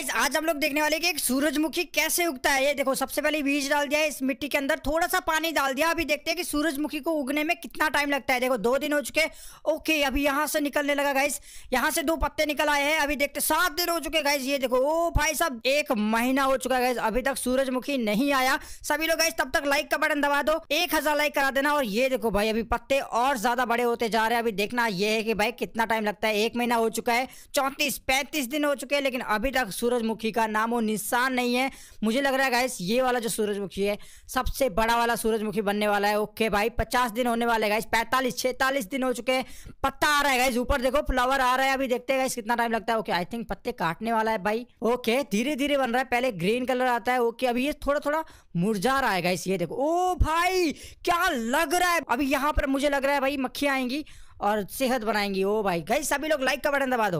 guys आज हम लोग देखने वाले कि एक सूरजमुखी कैसे उगता है ये देखो सबसे पहले बीज डाल दिया है इस मिट्टी के अंदर थोड़ा सा पानी डाल दिया अभी देखते हैं कि सूरजमुखी को उगने में कितना टाइम लगता है देखो दो दिन हो चुके ओके अभी यहाँ से निकलने लगा गाइस यहाँ से दो पत्ते निकल आए हैं अभी देखते सात दिन हो चुके गाइज ये देखो ओ भाई साहब एक महीना हो चुका है गाइज अभी तक सूरजमुखी नहीं आया सभी लोग गाइज तब तक लाइक का बटन दबा दो एक लाइक करा देना और ये देखो भाई अभी पत्ते और ज्यादा बड़े होते जा रहे हैं अभी देखना यह है कि भाई कितना टाइम लगता है एक महीना हो चुका है चौंतीस पैंतीस दिन हो चुके हैं लेकिन अभी तक सूरजमुखी का नामो निशान नहीं है मुझे लग रहा है गाइस ये वाला जो सूरजमुखी है सबसे बड़ा वाला सूरजमुखी बनने वाला है ओके भाई पचास दिन होने वाले गाइस पैंतालीस छैतालीस दिन हो चुके हैं पत्ता आ रहा है गाइस ऊपर देखो फ्लावर आ रहा है अभी देखते हैं गाइस कितना टाइम लगता है ओके आई थिंक पत्ते काटने वाला है भाई ओके धीरे धीरे बन रहा है पहले ग्रीन कलर आता है ओके अभी ये थोड़ा थोड़ा मुरझा रहा है गाइस ये देखो ओ भाई क्या लग रहा है अभी यहाँ पर मुझे लग रहा है भाई मक्खी आएंगी और सेहत बनाएंगी ओ भाई गाइस सभी लोग लाइक का बटन दबा दो